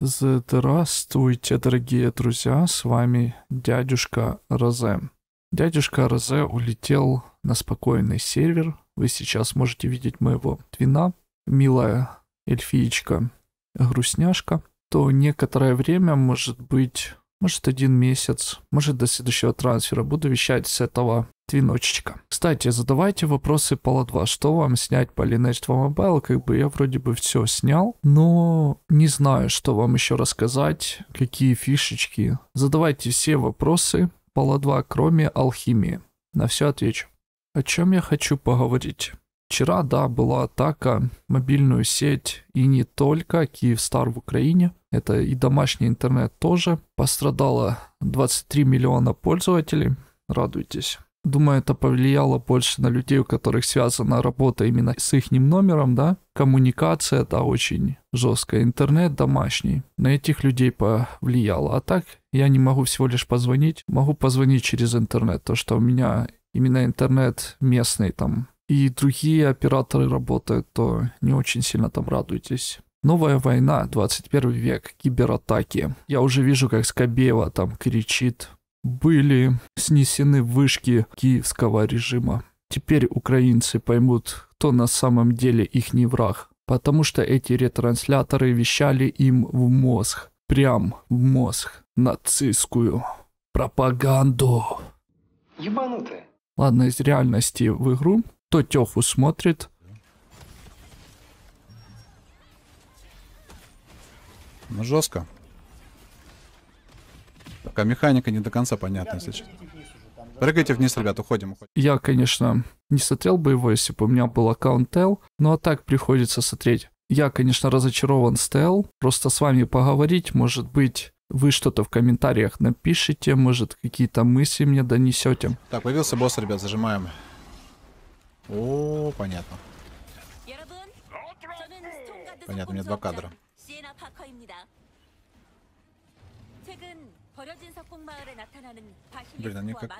Здравствуйте, дорогие друзья, с вами дядюшка Розе. Дядюшка Розе улетел на спокойный сервер. Вы сейчас можете видеть моего твина, милая эльфиечка, грустняшка. То некоторое время, может быть, может один месяц, может до следующего трансфера буду вещать с этого твиночечка. Кстати, задавайте вопросы по Ладва. Что вам снять по Lineage 2 Mobile? Как бы я вроде бы все снял, но не знаю, что вам еще рассказать, какие фишечки. Задавайте все вопросы по Ладва, кроме алхимии. На все отвечу. О чем я хочу поговорить? Вчера, да, была атака, мобильную сеть и не только, Киевстар в Украине, это и домашний интернет тоже. Пострадало 23 миллиона пользователей, радуйтесь. Думаю, это повлияло больше на людей, у которых связана работа именно с их номером, да. Коммуникация, да, очень жесткая. Интернет домашний. На этих людей повлияло. А так я не могу всего лишь позвонить. Могу позвонить через интернет. То, что у меня именно интернет местный там и другие операторы работают, то не очень сильно там радуйтесь. Новая война, 21 век, кибератаки. Я уже вижу, как Скобеева там кричит были снесены вышки киевского режима. Теперь украинцы поймут, кто на самом деле их не враг, потому что эти ретрансляторы вещали им в мозг, прям в мозг, нацистскую пропаганду. Ебанутые. Ладно, из реальности в игру, то Тёху смотрит, Ну, жестко пока механика не до конца понятна сейчас. Прыгайте вниз, ребят, уходим, уходим. Я, конечно, не сотрел бы его, если бы у меня был аккаунт Tel, но а так приходится сотреть. Я, конечно, разочарован с Tel, просто с вами поговорить, может быть, вы что-то в комментариях напишите, может, какие-то мысли мне донесете. Так, появился босс, ребят, зажимаем. О, понятно. Понятно, мне два кадра. Блин, они как-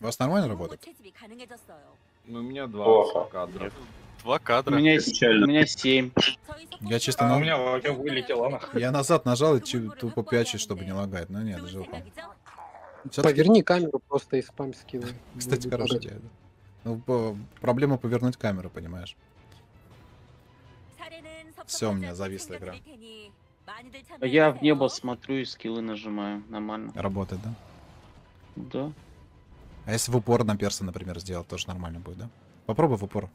У вас нормально работает? Ну, у меня два Плохо. кадра. Два У меня, есть- у меня семь. Я чисто А у меня лаки вылетело. Я назад нажал и чи- тупо пячусь, чтобы не лагать. Но нет, Думаете, Поверни камеру просто и спам скидывай. кстати, Будет хорошая Ну, по- проблема повернуть камеру, понимаешь? Все, у меня зависла игра. Я в небо смотрю и скиллы нажимаю. Нормально. Работает, да? Да. А если в упор на перса, например, сделать, тоже нормально будет, да? Попробуй в упор.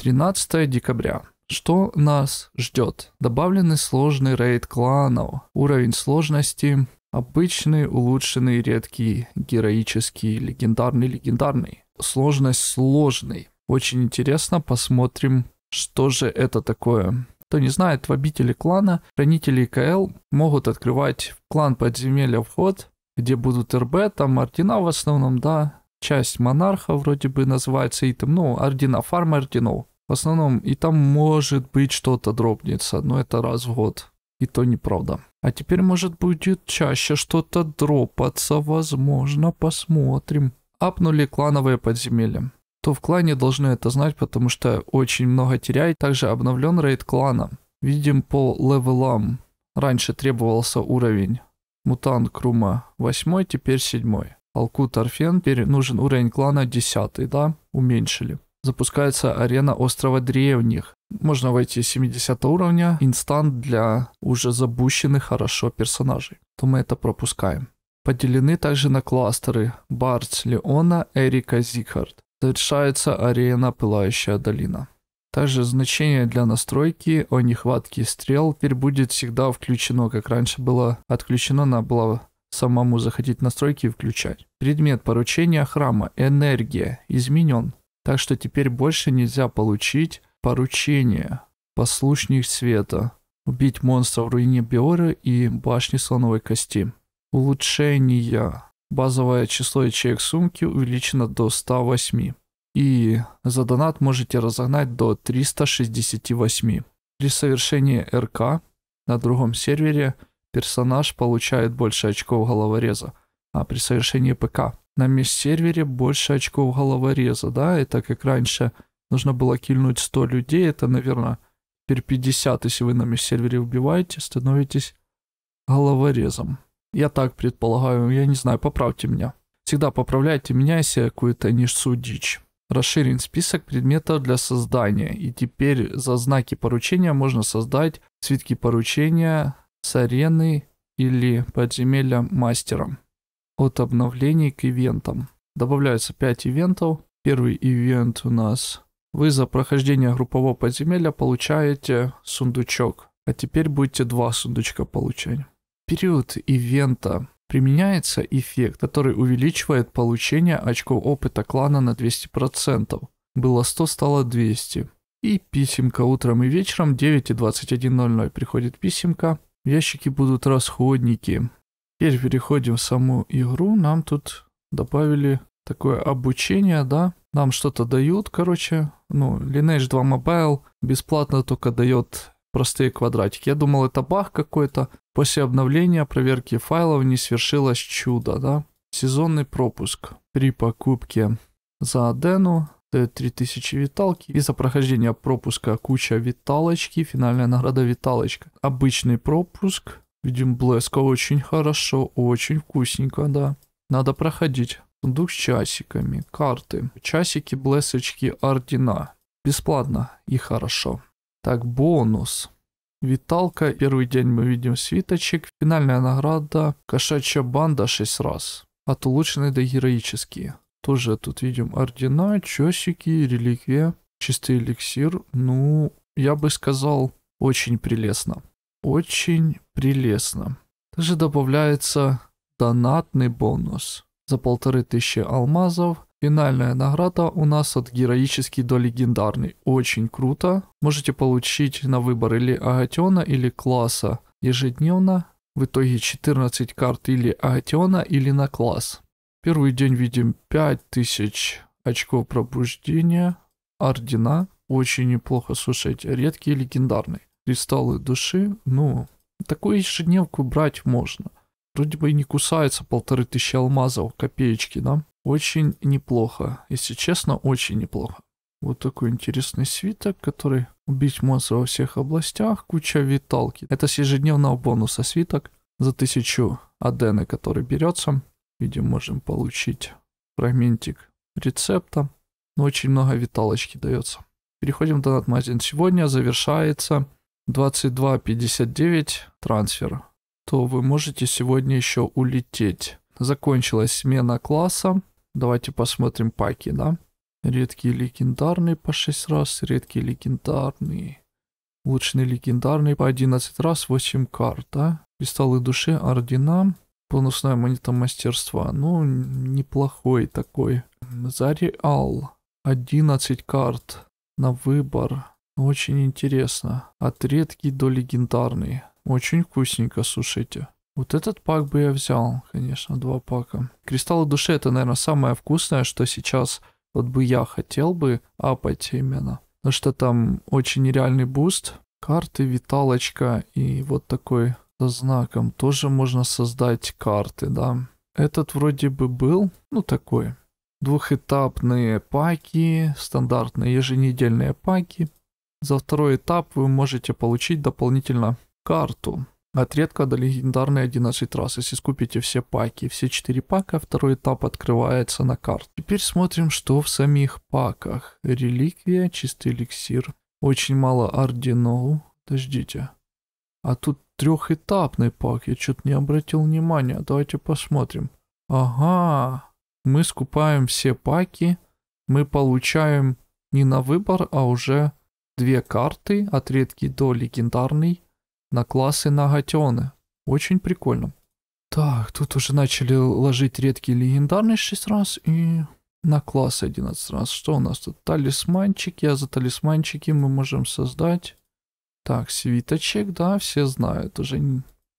13 декабря. Что нас ждет? Добавлены сложный рейд кланов, уровень сложности, обычный, улучшенный, редкий, героический, легендарный, легендарный. Сложность сложный. Очень интересно, посмотрим, что же это такое? Кто не знает, в обители клана хранители ИКЛ могут открывать в клан подземелья вход, где будут РБ, там ордена в основном, да, часть монарха вроде бы называется, и там, ну, ордена, фарм орденов. В основном, и там может быть что-то дропнется, но это раз в год. И то неправда. А теперь, может, будет чаще что-то дропаться, возможно, посмотрим. Апнули клановые подземелья то в клане должны это знать, потому что очень много теряет. Также обновлен рейд клана. Видим по левелам. Раньше требовался уровень Мутант Крума 8, теперь 7. Алкут Арфен, теперь нужен уровень клана 10, да? Уменьшили. Запускается арена острова древних. Можно войти 70 уровня, инстант для уже забущенных хорошо персонажей. То мы это пропускаем. Поделены также на кластеры Барц Леона, Эрика Зикхард. Завершается арена «Пылающая долина». Также значение для настройки о нехватке стрел теперь будет всегда включено, как раньше было отключено, надо было самому заходить в настройки и включать. Предмет поручения храма «Энергия» изменен, так что теперь больше нельзя получить поручение «Послушник света», убить монстра в руине Биоры и башни слоновой кости. Улучшение. Базовое число ячеек сумки увеличено до 108. И за донат можете разогнать до 368. При совершении РК на другом сервере персонаж получает больше очков головореза, а при совершении ПК на сервере больше очков головореза, да, это как раньше нужно было кильнуть 100 людей, это, наверное, теперь 50, если вы на сервере убиваете становитесь головорезом. Я так предполагаю, я не знаю, поправьте меня. Всегда поправляйте меня, если я какую-то несу дичь. Расширен список предметов для создания, и теперь за знаки поручения можно создать свитки поручения с арены или подземелья мастером. От обновлений к ивентам. Добавляются 5 ивентов. Первый ивент у нас. Вы за прохождение группового подземелья получаете сундучок. А теперь будете два сундучка получать период ивента применяется эффект, который увеличивает получение очков опыта клана на 200%. Было 100, стало 200. И писемка утром и вечером 9:21:00 приходит писемка. В ящике будут расходники. Теперь переходим в саму игру. Нам тут добавили такое обучение, да. Нам что-то дают, короче. Ну, Lineage 2 Mobile бесплатно только дает простые квадратики. Я думал, это баг какой-то, После обновления проверки файлов не свершилось чудо, да? Сезонный пропуск при покупке за Адену, 3000 э, виталки. И за прохождение пропуска куча виталочки, финальная награда виталочка. Обычный пропуск, видим блеска, очень хорошо, очень вкусненько, да. Надо проходить. Сундук с часиками, карты, часики, блесочки, ордена. Бесплатно и хорошо. Так, бонус. Виталка, первый день мы видим свиточек, финальная награда, кошачья банда 6 раз, от улучшенной до героические. Тоже тут видим ордена, чесики, реликвия, чистый эликсир. Ну, я бы сказал, очень прелестно. Очень прелестно. Также добавляется донатный бонус за полторы тысячи алмазов – Финальная награда у нас от героический до легендарный. Очень круто. Можете получить на выбор или агатиона, или класса ежедневно. В итоге 14 карт или агатиона, или на класс. Первый день видим 5000 очков пробуждения, ордена. Очень неплохо, слушайте, редкий легендарный. Кристаллы души, ну, такую ежедневку брать можно. Вроде бы и не кусается полторы тысячи алмазов, копеечки, да? Очень неплохо. Если честно, очень неплохо. Вот такой интересный свиток, который убить монстра во всех областях. Куча виталки. Это с ежедневного бонуса свиток за тысячу адены, который берется. Видимо, можем получить фрагментик рецепта. Но ну, очень много виталочки дается. Переходим в донат-магазин. Сегодня завершается 22.59 трансфер. То вы можете сегодня еще улететь. Закончилась смена класса. Давайте посмотрим паки, да? редкий легендарный по 6 раз, редкий легендарный, Улучшенные легендарный по 11 раз, 8 карт, да? Кристаллы души, ордена, бонусная монета мастерства. Ну, неплохой такой. Зариал. 11 карт на выбор. Очень интересно. От редкий до легендарный. Очень вкусненько, слушайте. Вот этот пак бы я взял, конечно, два пака. Кристаллы души это, наверное, самое вкусное, что сейчас вот бы я хотел бы апать именно. Потому что там очень нереальный буст. Карты, виталочка и вот такой со знаком. Тоже можно создать карты, да. Этот вроде бы был, ну такой. Двухэтапные паки, стандартные еженедельные паки. За второй этап вы можете получить дополнительно карту. От редко до легендарной 11 раз. Если скупите все паки, все 4 пака, второй этап открывается на карт. Теперь смотрим, что в самих паках. Реликвия, чистый эликсир. Очень мало орденов. Подождите. А тут трехэтапный пак, я что-то не обратил внимания. Давайте посмотрим. Ага. Мы скупаем все паки. Мы получаем не на выбор, а уже две карты от редки до легендарной на классы на Гатионы. Очень прикольно. Так, тут уже начали ложить редкие легендарные 6 раз и на класс 11 раз. Что у нас тут? Талисманчики, а за талисманчики мы можем создать... Так, свиточек, да, все знают, уже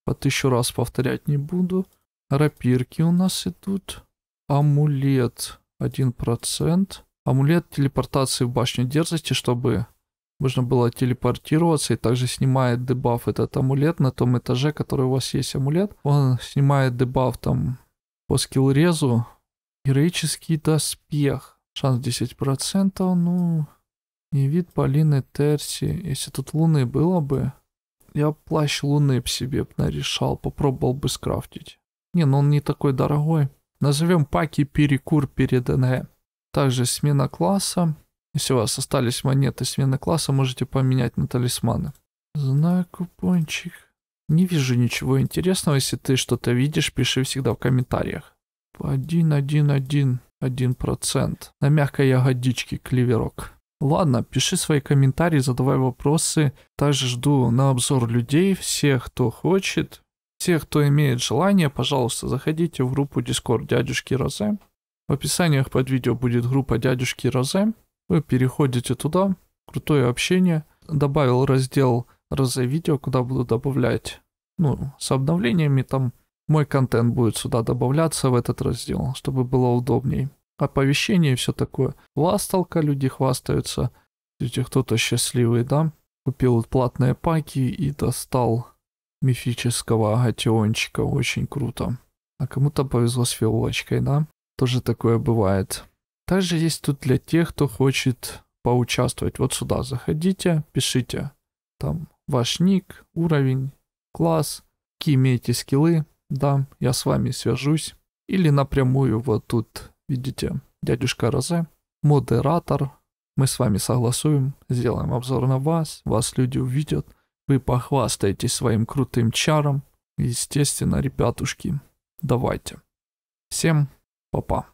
по тысячу раз повторять не буду. Рапирки у нас идут. Амулет 1%. Амулет телепортации в башню дерзости, чтобы можно было телепортироваться, и также снимает дебаф этот амулет на том этаже, который у вас есть амулет. Он снимает дебаф там по скиллрезу. Героический доспех. Шанс 10%, ну... Не вид Полины Терси. Если тут луны было бы, я плащ луны б себе нарешал, попробовал бы скрафтить. Не, ну он не такой дорогой. Назовем паки перекур перед НГ. Также смена класса. Если у вас остались монеты смены класса, можете поменять на талисманы. Знаю купончик. Не вижу ничего интересного. Если ты что-то видишь, пиши всегда в комментариях. По 1, 1, 1, 1 процент. На мягкой ягодичке клеверок. Ладно, пиши свои комментарии, задавай вопросы. Также жду на обзор людей, всех, кто хочет. Все, кто имеет желание, пожалуйста, заходите в группу Discord дядюшки Розе. В описаниях под видео будет группа дядюшки Розе. Вы переходите туда, крутое общение, добавил раздел раза видео, куда буду добавлять, ну, с обновлениями там мой контент будет сюда добавляться в этот раздел, чтобы было удобней. Оповещение и все такое. Ласталка, люди хвастаются. Видите, кто-то счастливый, да? Купил платные паки и достал мифического агатиончика. Очень круто. А кому-то повезло с фиолочкой, да? Тоже такое бывает. Также есть тут для тех, кто хочет поучаствовать. Вот сюда заходите, пишите там ваш ник, уровень, класс, какие имеете скиллы, да, я с вами свяжусь. Или напрямую вот тут, видите, дядюшка Розе, модератор, мы с вами согласуем, сделаем обзор на вас, вас люди увидят, вы похвастаетесь своим крутым чаром. Естественно, ребятушки, давайте. Всем папа. -па.